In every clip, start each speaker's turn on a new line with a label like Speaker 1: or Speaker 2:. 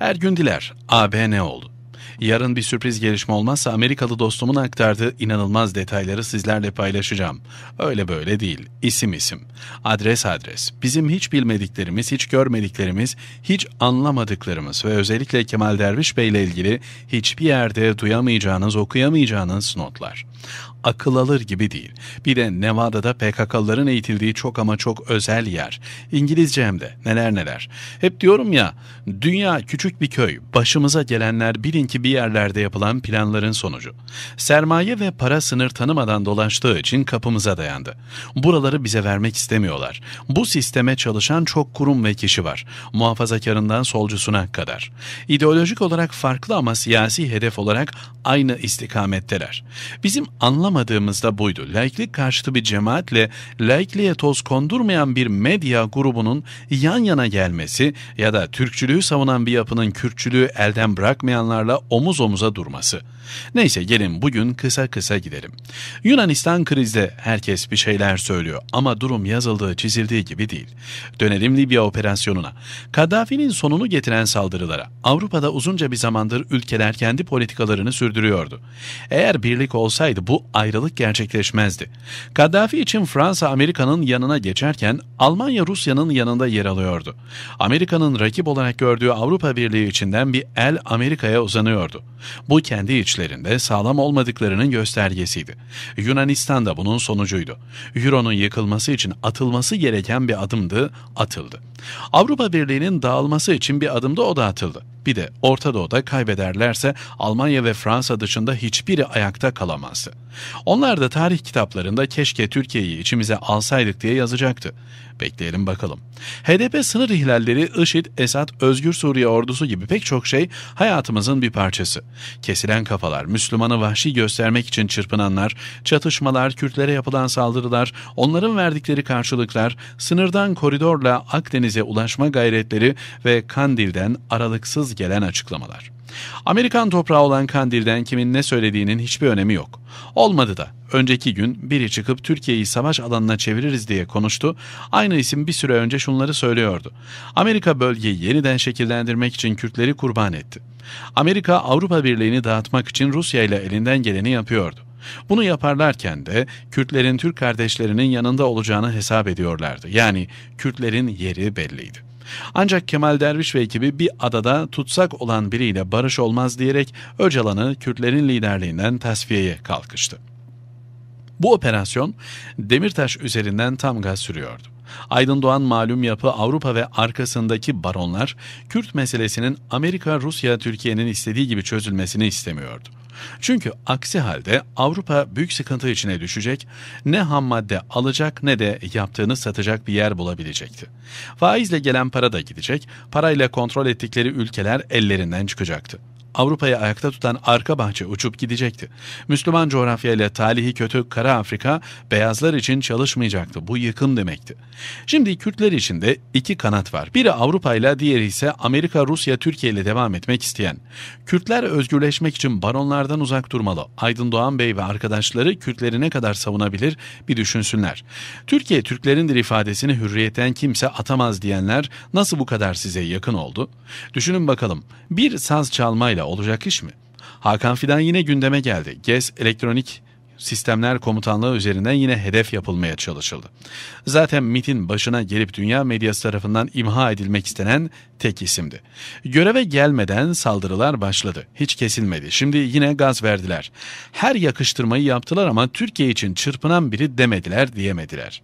Speaker 1: Her gün diler. AB ne oldu? Yarın bir sürpriz gelişme olmazsa Amerikalı dostumun aktardığı inanılmaz detayları sizlerle paylaşacağım. Öyle böyle değil. İsim isim. Adres adres. Bizim hiç bilmediklerimiz, hiç görmediklerimiz, hiç anlamadıklarımız ve özellikle Kemal Derviş Bey ile ilgili hiçbir yerde duyamayacağınız, okuyamayacağınız notlar akıl alır gibi değil. Bir de Nevada'da PKK'ların eğitildiği çok ama çok özel yer. İngilizce hem de neler neler. Hep diyorum ya dünya küçük bir köy. Başımıza gelenler bilin ki bir yerlerde yapılan planların sonucu. Sermaye ve para sınır tanımadan dolaştığı için kapımıza dayandı. Buraları bize vermek istemiyorlar. Bu sisteme çalışan çok kurum ve kişi var. Muhafazakarından solcusuna kadar. İdeolojik olarak farklı ama siyasi hedef olarak aynı istikametteler. Bizim anlam alamadığımız buydu. Laiklik karşıtı bir cemaatle laikliğe toz kondurmayan bir medya grubunun yan yana gelmesi ya da Türkçülüğü savunan bir yapının Kürtçülüğü elden bırakmayanlarla omuz omuza durması. Neyse gelin bugün kısa kısa gidelim. Yunanistan krizde herkes bir şeyler söylüyor ama durum yazıldığı çizildiği gibi değil. Dönelim Libya operasyonuna. Kaddafi'nin sonunu getiren saldırılara. Avrupa'da uzunca bir zamandır ülkeler kendi politikalarını sürdürüyordu. Eğer birlik olsaydı bu ayrılık gerçekleşmezdi. Kaddafi için Fransa Amerika'nın yanına geçerken Almanya Rusya'nın yanında yer alıyordu. Amerika'nın rakip olarak gördüğü Avrupa Birliği içinden bir el Amerika'ya uzanıyordu. Bu kendi içlerinde sağlam olmadıklarının göstergesiydi. Yunanistan da bunun sonucuydu. Euro'nun yıkılması için atılması gereken bir adımdı, atıldı. Avrupa Birliği'nin dağılması için bir adımda o da atıldı. Bir de Orta Doğu'da kaybederlerse Almanya ve Fransa dışında hiçbiri ayakta kalamazdı. Onlar da tarih kitaplarında keşke Türkiye'yi içimize alsaydık diye yazacaktı. Bekleyelim bakalım. HDP sınır ihlalleri, IŞİD, Esad, Özgür Suriye ordusu gibi pek çok şey hayatımızın bir parçası. Kesilen kafalar, Müslümanı vahşi göstermek için çırpınanlar, çatışmalar, Kürtlere yapılan saldırılar, onların verdikleri karşılıklar, sınırdan koridorla Akdeniz'e ulaşma gayretleri ve Kandil'den aralıksız gelen açıklamalar. Amerikan toprağı olan Kandil'den kimin ne söylediğinin hiçbir önemi yok. Olmadı da. Önceki gün biri çıkıp Türkiye'yi savaş alanına çeviririz diye konuştu. Aynı isim bir süre önce şunları söylüyordu. Amerika bölgeyi yeniden şekillendirmek için Kürtleri kurban etti. Amerika Avrupa Birliği'ni dağıtmak için Rusya ile elinden geleni yapıyordu. Bunu yaparlarken de Kürtlerin Türk kardeşlerinin yanında olacağını hesap ediyorlardı. Yani Kürtlerin yeri belliydi. Ancak Kemal Derviş ve ekibi bir adada tutsak olan biriyle barış olmaz diyerek Öcalan'ı Kürtlerin liderliğinden tasfiyeye kalkıştı. Bu operasyon Demirtaş üzerinden tam gaz sürüyordu. Aydın Doğan malum yapı Avrupa ve arkasındaki baronlar Kürt meselesinin Amerika, Rusya, Türkiye'nin istediği gibi çözülmesini istemiyordu. Çünkü aksi halde Avrupa büyük sıkıntı içine düşecek, ne ham madde alacak ne de yaptığını satacak bir yer bulabilecekti. Faizle gelen para da gidecek, parayla kontrol ettikleri ülkeler ellerinden çıkacaktı. Avrupa'yı ayakta tutan arka bahçe uçup gidecekti. Müslüman coğrafya ile talihi kötü kara Afrika beyazlar için çalışmayacaktı. Bu yıkım demekti. Şimdi Kürtler için de iki kanat var. Biri Avrupa ile diğeri ise Amerika, Rusya, Türkiye ile devam etmek isteyen. Kürtler özgürleşmek için baronlardan uzak durmalı. Aydın Doğan Bey ve arkadaşları Kürtleri ne kadar savunabilir bir düşünsünler. Türkiye Türklerindir ifadesini hürriyetten kimse atamaz diyenler nasıl bu kadar size yakın oldu? Düşünün bakalım. Bir saz çalmayla parayla olacak iş mi? Hakan Fidan yine gündeme geldi. GES elektronik Sistemler Komutanlığı üzerinden yine hedef yapılmaya çalışıldı. Zaten MIT'in başına gelip dünya medyası tarafından imha edilmek istenen tek isimdi. Göreve gelmeden saldırılar başladı. Hiç kesilmedi. Şimdi yine gaz verdiler. Her yakıştırmayı yaptılar ama Türkiye için çırpınan biri demediler diyemediler.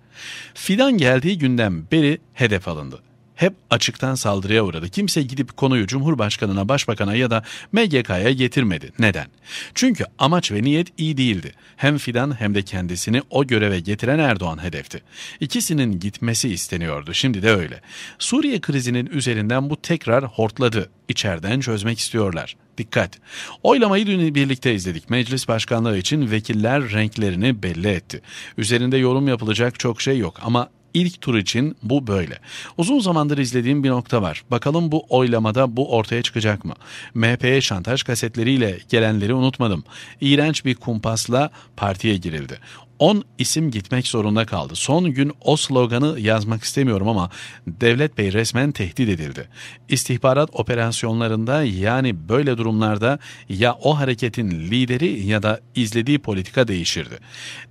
Speaker 1: Fidan geldiği günden beri hedef alındı hep açıktan saldırıya uğradı. Kimse gidip konuyu Cumhurbaşkanına, Başbakan'a ya da MGK'ya getirmedi. Neden? Çünkü amaç ve niyet iyi değildi. Hem Fidan hem de kendisini o göreve getiren Erdoğan hedefti. İkisinin gitmesi isteniyordu. Şimdi de öyle. Suriye krizinin üzerinden bu tekrar hortladı. İçeriden çözmek istiyorlar. Dikkat! Oylamayı dün birlikte izledik. Meclis başkanlığı için vekiller renklerini belli etti. Üzerinde yorum yapılacak çok şey yok ama ilk tur için bu böyle. Uzun zamandır izlediğim bir nokta var. Bakalım bu oylamada bu ortaya çıkacak mı? MHP'ye şantaj kasetleriyle gelenleri unutmadım. İğrenç bir kumpasla partiye girildi. 10 isim gitmek zorunda kaldı. Son gün o sloganı yazmak istemiyorum ama Devlet Bey resmen tehdit edildi. İstihbarat operasyonlarında yani böyle durumlarda ya o hareketin lideri ya da izlediği politika değişirdi.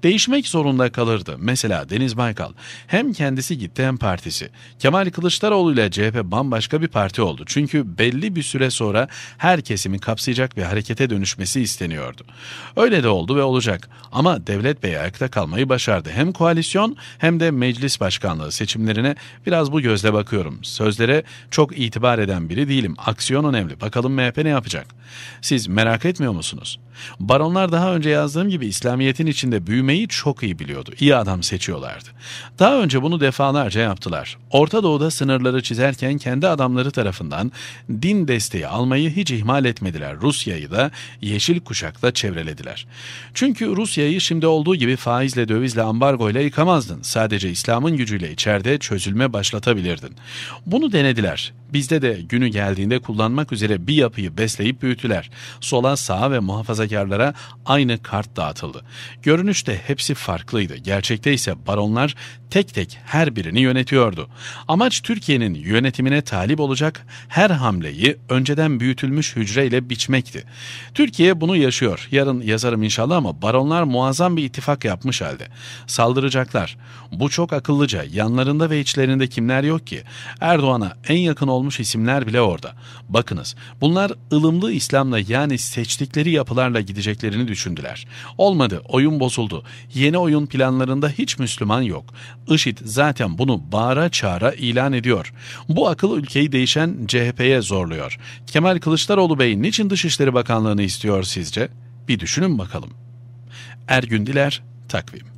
Speaker 1: Değişmek zorunda kalırdı. Mesela Deniz Baykal hem kendisi gitti hem partisi. Kemal Kılıçdaroğlu ile CHP bambaşka bir parti oldu. Çünkü belli bir süre sonra her kesimi kapsayacak bir harekete dönüşmesi isteniyordu. Öyle de oldu ve olacak. Ama Devlet Bey'e ayakta kalmayı başardı. Hem koalisyon hem de meclis başkanlığı seçimlerine biraz bu gözle bakıyorum. Sözlere çok itibar eden biri değilim. Aksiyon önemli. Bakalım MHP ne yapacak? Siz merak etmiyor musunuz? Baronlar daha önce yazdığım gibi İslamiyet'in içinde büyümeyi çok iyi biliyordu. İyi adam seçiyorlardı. Daha önce bunu defalarca yaptılar. Orta Doğu'da sınırları çizerken kendi adamları tarafından din desteği almayı hiç ihmal etmediler. Rusya'yı da yeşil kuşakla çevrelediler. Çünkü Rusya'yı şimdi olduğu gibi faizle, dövizle, ambargoyla yıkamazdın. Sadece İslam'ın gücüyle içeride çözülme başlatabilirdin. Bunu denediler. Bizde de günü geldiğinde kullanmak üzere bir yapıyı besleyip büyütüler. Sola, sağa ve muhafazakarlara aynı kart dağıtıldı. Görünüşte hepsi farklıydı. Gerçekte ise baronlar tek tek her birini yönetiyordu. Amaç Türkiye'nin yönetimine talip olacak her hamleyi önceden büyütülmüş hücreyle biçmekti. Türkiye bunu yaşıyor. Yarın yazarım inşallah ama baronlar muazzam bir ittifak yaptı yapmış halde. Saldıracaklar. Bu çok akıllıca. Yanlarında ve içlerinde kimler yok ki? Erdoğan'a en yakın olmuş isimler bile orada. Bakınız bunlar ılımlı İslam'la yani seçtikleri yapılarla gideceklerini düşündüler. Olmadı. Oyun bozuldu. Yeni oyun planlarında hiç Müslüman yok. IŞİD zaten bunu bağıra çağıra ilan ediyor. Bu akıl ülkeyi değişen CHP'ye zorluyor. Kemal Kılıçdaroğlu Bey niçin Dışişleri Bakanlığı'nı istiyor sizce? Bir düşünün bakalım. Ergün Diler, Tak Wim.